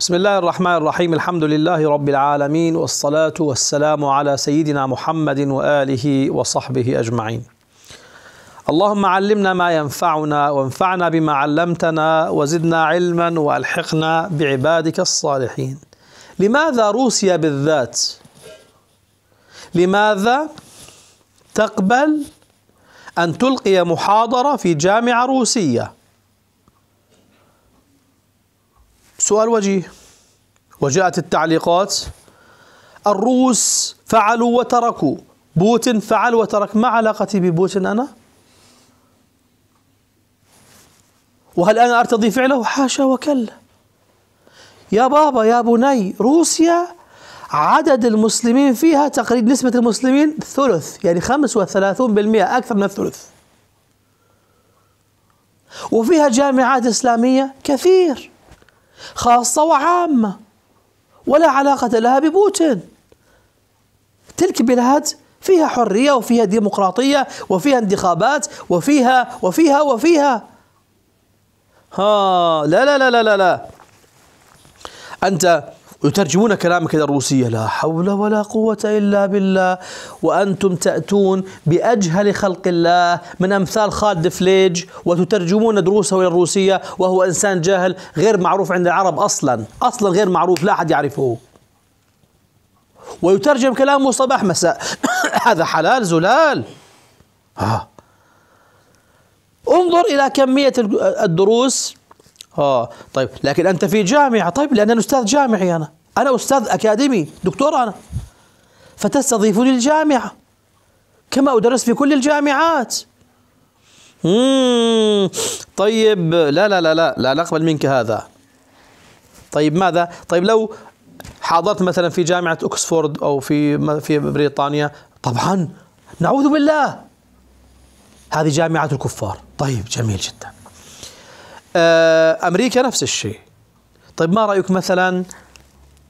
بسم الله الرحمن الرحيم الحمد لله رب العالمين والصلاة والسلام على سيدنا محمد وآله وصحبه أجمعين اللهم علمنا ما ينفعنا وانفعنا بما علمتنا وزدنا علما والحقنا بعبادك الصالحين لماذا روسيا بالذات لماذا تقبل ان تلقي محاضره في جامعه روسيه سؤال وجيه وجاءت التعليقات الروس فعلوا وتركوا بوتين فعل وترك ما علاقتي ببوتين أنا وهل أنا أرتضي فعله حاشا وكلا يا بابا يا بني روسيا عدد المسلمين فيها تقريب نسبة المسلمين ثلث يعني 35% أكثر من الثلث وفيها جامعات إسلامية كثير خاصة وعامة ولا علاقة لها ببوتين تلك بلاد فيها حرية وفيها ديمقراطية وفيها انتخابات وفيها وفيها وفيها ها لا لا لا لا لا, لا. أنت يترجمون كلامك إلى الروسية لا حول ولا قوة إلا بالله وأنتم تأتون بأجهل خلق الله من أمثال خالد فليج وتترجمون دروسه إلى الروسية وهو إنسان جاهل غير معروف عند العرب أصلا أصلا غير معروف لا أحد يعرفه ويترجم كلامه صباح مساء هذا حلال زلال ها آه. انظر إلى كمية الدروس اه طيب لكن انت في جامعه طيب لان انا استاذ جامعي انا انا استاذ اكاديمي دكتور انا فتستضيفني الجامعه كما ادرس في كل الجامعات مم. طيب لا لا لا لا لا نقبل منك هذا طيب ماذا طيب لو حاضرت مثلا في جامعه اوكسفورد او في في بريطانيا طبعا نعوذ بالله هذه جامعه الكفار طيب جميل جدا آه، امريكا نفس الشيء طيب ما رايك مثلا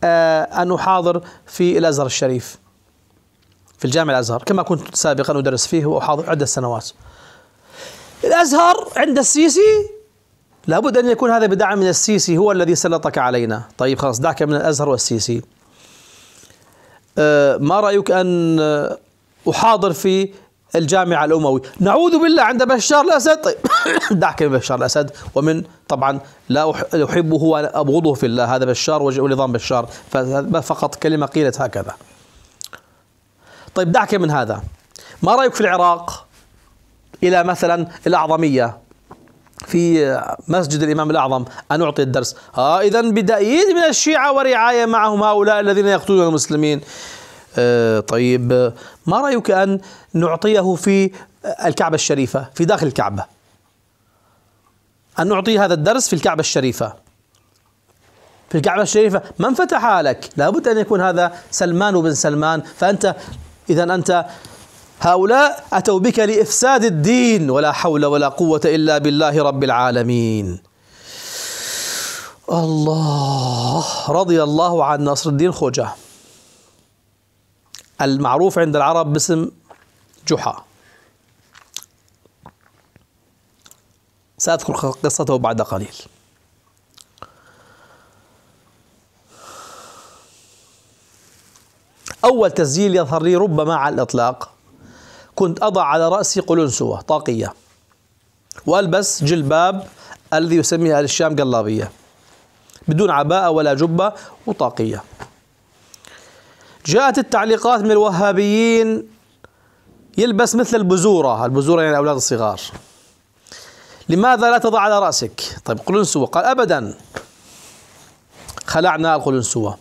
آه، ان احاضر في الازهر الشريف في الجامع الازهر كما كنت سابقا ادرس فيه واحاضر عده سنوات الازهر عند السيسي لابد ان يكون هذا بدعم من السيسي هو الذي سلطك علينا طيب خلاص دعك من الازهر والسيسي آه، ما رايك ان احاضر في الجامعة الأموي نعوذ بالله عند بشار الأسد دعك من بشار الأسد ومن طبعا لا أحبه ولا أبغضه في الله هذا بشار ونظام بشار فقط كلمة قيلت هكذا طيب دعك من هذا ما رأيك في العراق إلى مثلا الأعظمية في مسجد الإمام الأعظم أن أعطي الدرس آه إذا بدأيد من الشيعة ورعاية معهم هؤلاء الذين يقتلون المسلمين آه، طيب ما رأيك أن نعطيه في الكعبة الشريفة في داخل الكعبة أن نعطي هذا الدرس في الكعبة الشريفة في الكعبة الشريفة من فتحها لك لابد أن يكون هذا سلمان بن سلمان فأنت إذا أنت هؤلاء أتوا بك لإفساد الدين ولا حول ولا قوة إلا بالله رب العالمين الله رضي الله عن نصر الدين خوجه المعروف عند العرب باسم جحا سأذكر قصته بعد قليل أول تسجيل يظهر لي ربما على الإطلاق كنت أضع على رأسي قلنسوة طاقية وألبس جلباب الذي يسميه أهل الشام قلابية بدون عباءة ولا جبة وطاقية جاءت التعليقات من الوهابيين يلبس مثل البزورة البزورة يعني الأولاد الصغار لماذا لا تضع على رأسك طيب قلنسوة قال أبدا خلعنا القلنسوة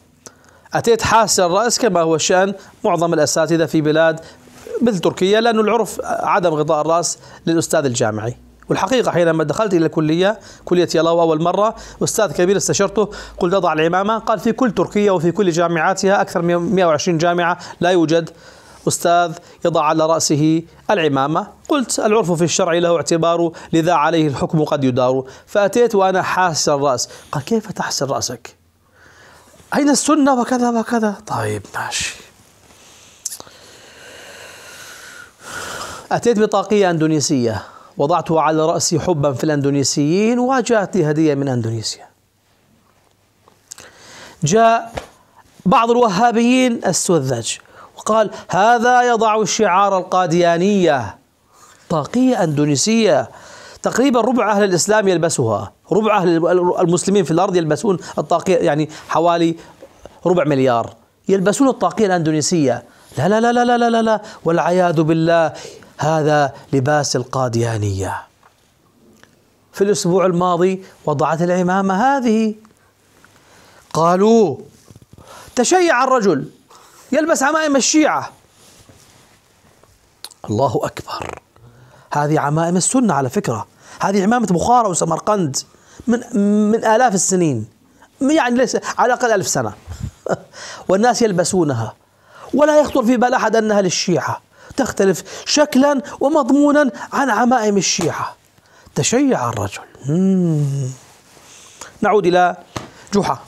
أتيت حاسر الرأس كما هو شأن معظم الأساتذة في بلاد مثل تركيا لأن العرف عدم غطاء الرأس للأستاذ الجامعي والحقيقة حينما دخلت إلى الكلية كلية يلاو أول مرة أستاذ كبير استشرته قلت أضع العمامة قال في كل تركيا وفي كل جامعاتها أكثر من 120 جامعة لا يوجد أستاذ يضع على رأسه العمامة قلت العرف في الشرع له اعتباره لذا عليه الحكم قد يدار فأتيت وأنا حاسس الرأس قال كيف تحسن رأسك أين السنة وكذا وكذا طيب ماشي أتيت بطاقية أندونيسية وضعتها على رأسي حبا في الأندونيسيين وجاءتني هدية من أندونيسيا جاء بعض الوهابيين السذج وقال هذا يضع الشعار القاديانية طاقية أندونيسية تقريبا ربع أهل الإسلام يلبسها ربع أهل المسلمين في الأرض يلبسون الطاقية يعني حوالي ربع مليار يلبسون الطاقية الأندونيسية لا لا لا لا لا لا لا والعياذ بالله هذا لباس القاديانيه. في الاسبوع الماضي وضعت العمامه هذه. قالوا تشيع الرجل يلبس عمائم الشيعه. الله اكبر. هذه عمائم السنه على فكره، هذه عمامه بخارى وسمرقند من من الاف السنين. يعني ليس على الاقل ألف سنه. والناس يلبسونها ولا يخطر في بال احد انها للشيعه. تختلف شكلا ومضمونا عن عمائم الشيعة تشيع الرجل نعود إلى جحا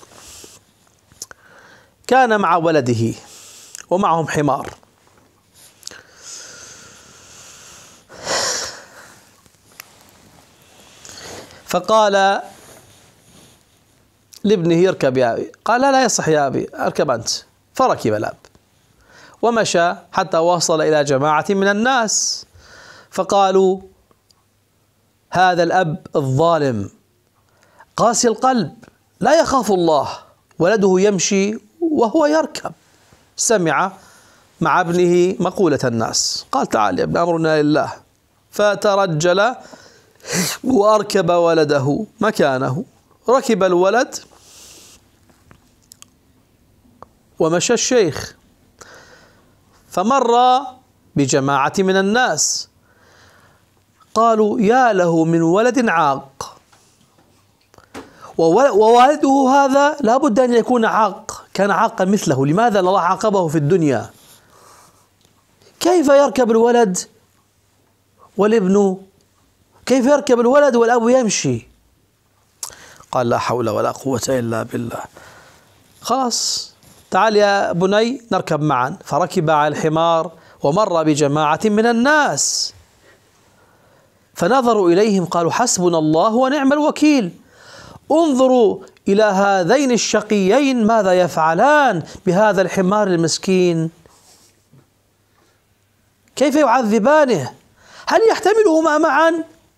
كان مع ولده ومعهم حمار فقال لابنه اركب يا أبي قال لا, لا يصح يا أبي اركب أنت فركب الأب ومشى حتى وصل إلى جماعة من الناس فقالوا هذا الأب الظالم قاسي القلب لا يخاف الله ولده يمشي وهو يركب سمع مع ابنه مقولة الناس قال تعال يا ابن أمرنا لله فترجل وأركب ولده مكانه ركب الولد ومشى الشيخ فمر بجماعة من الناس قالوا يا له من ولد عاق ووالده هذا لا بد أن يكون عاق كان عاقا مثله لماذا الله عاقبه في الدنيا كيف يركب الولد والابن كيف يركب الولد والأب يمشي قال لا حول ولا قوة إلا بالله خلاص تعال يا بني نركب معا فركب على الحمار ومر بجماعة من الناس فنظروا إليهم قالوا حسبنا الله ونعم الوكيل انظروا إلى هذين الشقيين ماذا يفعلان بهذا الحمار المسكين كيف يعذبانه هل يحتملهما معا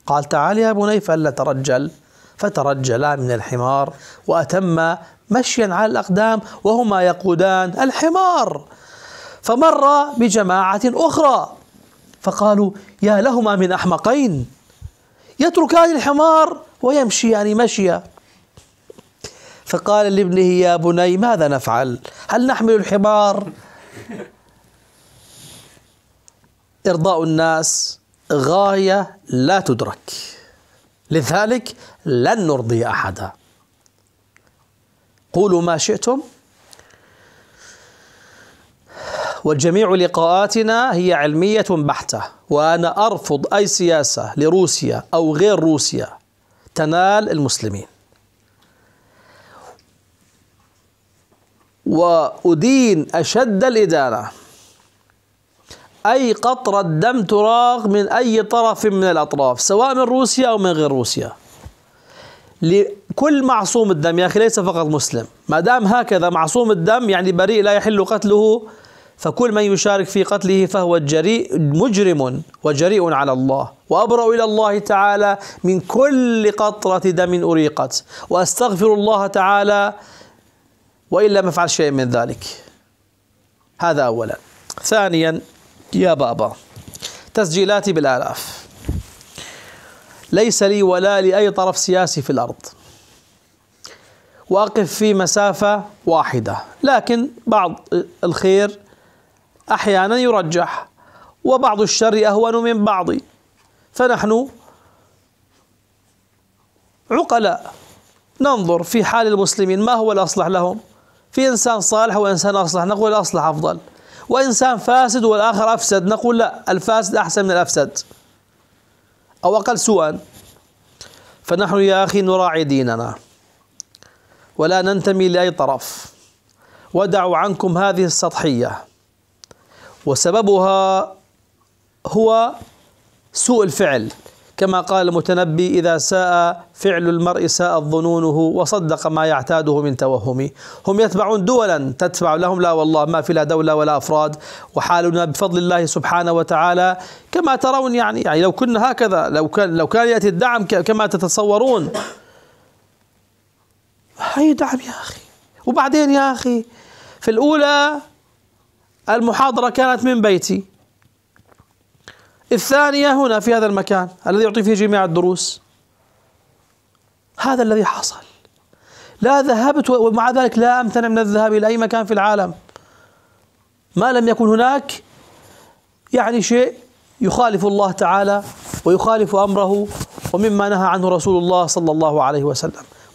قال تعال يا بني فلا ترجل فترجلا من الحمار وأتم مشيا على الأقدام وهما يقودان الحمار فمر بجماعة أخرى فقالوا يا لهما من أحمقين يتركان الحمار ويمشيان مشيا فقال لابنه يا بني ماذا نفعل هل نحمل الحمار إرضاء الناس غاية لا تدرك لذلك لن نرضي أحدا قولوا ما شئتم وجميع لقاءاتنا هي علمية بحتة وأنا أرفض أي سياسة لروسيا أو غير روسيا تنال المسلمين وأدين أشد الإدانة أي قطرة دم تراغ من أي طرف من الأطراف سواء من روسيا أو من غير روسيا كل معصوم الدم يا أخي ليس فقط مسلم ما دام هكذا معصوم الدم يعني بريء لا يحل قتله فكل من يشارك في قتله فهو الجريء مجرم وجريء على الله وأبرأ إلى الله تعالى من كل قطرة دم أريقت وأستغفر الله تعالى وإن لم أفعل شيئا من ذلك هذا أولا ثانيا يا بابا تسجيلاتي بالآلاف ليس لي ولا لأي طرف سياسي في الأرض وأقف في مسافة واحدة لكن بعض الخير أحيانا يرجح وبعض الشر أهون من بعض فنحن عقلاء ننظر في حال المسلمين ما هو الأصلح لهم في إنسان صالح وإنسان أصلح نقول الأصلح أفضل وإنسان فاسد والآخر أفسد نقول لا الفاسد أحسن من الأفسد أو أقل سوءا فنحن يا أخي نراعي ديننا ولا ننتمي لأي طرف ودعوا عنكم هذه السطحية وسببها هو سوء الفعل كما قال المتنبي إذا ساء فعل المرء ساء ظنونه وصدق ما يعتاده من توهم هم يتبعون دولا تتبع لهم لا والله ما في لا دولة ولا أفراد وحالنا بفضل الله سبحانه وتعالى كما ترون يعني يعني لو كنا هكذا لو كان لو كان يأتي الدعم كما تتصورون هاي دعم يا أخي وبعدين يا أخي في الأولى المحاضرة كانت من بيتي الثانية هنا في هذا المكان الذي يعطي فيه جميع الدروس هذا الذي حصل لا ذهبت ومع ذلك لا أمتنع من الذهاب إلى أي مكان في العالم ما لم يكن هناك يعني شيء يخالف الله تعالى ويخالف أمره ومما نهى عنه رسول الله صلى الله عليه وسلم